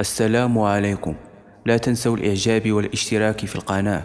السلام عليكم لا تنسوا الإعجاب والاشتراك في القناة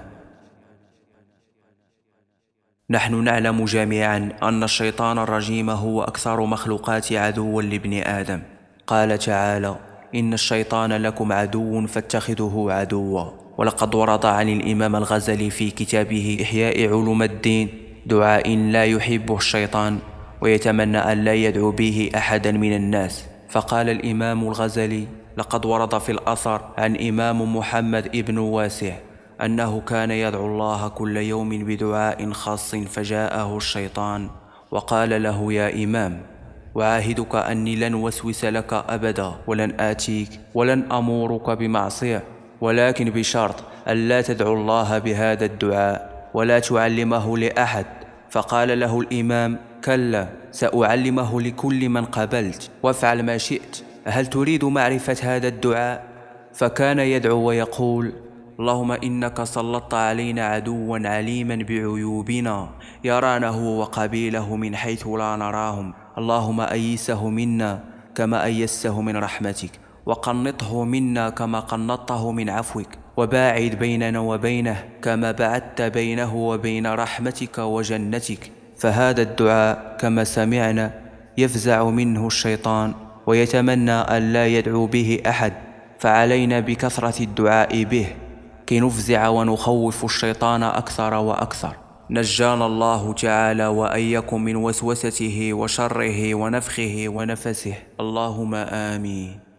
نحن نعلم جميعا أن الشيطان الرجيم هو أكثر مخلوقات عدوا لابن آدم قال تعالى إن الشيطان لكم عدو فاتخذه عدوا ولقد ورد عن الإمام الغزالي في كتابه إحياء علوم الدين دعاء لا يحبه الشيطان ويتمنى أن لا يدعو به أحدا من الناس فقال الإمام الغزالي لقد ورد في الأثر عن إمام محمد ابن واسع أنه كان يدعو الله كل يوم بدعاء خاص فجاءه الشيطان وقال له يا إمام وعاهدك أني لن وسوس لك أبدا ولن آتيك ولن أمورك بمعصية ولكن بشرط ألا تدعو الله بهذا الدعاء ولا تعلمه لأحد فقال له الإمام كلا سأعلمه لكل من قبلت وافعل ما شئت هل تريد معرفة هذا الدعاء؟ فكان يدعو ويقول اللهم إنك سلطت علينا عدوا عليما بعيوبنا يرانه وقبيله من حيث لا نراهم اللهم أيسه منا كما أيسه من رحمتك وقنطه منا كما قنطته من عفوك وباعد بيننا وبينه كما بعدت بينه وبين رحمتك وجنتك فهذا الدعاء كما سمعنا يفزع منه الشيطان ويتمنى أن لا يدعو به أحد فعلينا بكثرة الدعاء به كي نفزع ونخوف الشيطان أكثر وأكثر نجانا الله تعالى وإياكم من وسوسته وشره ونفخه ونفسه اللهم آمين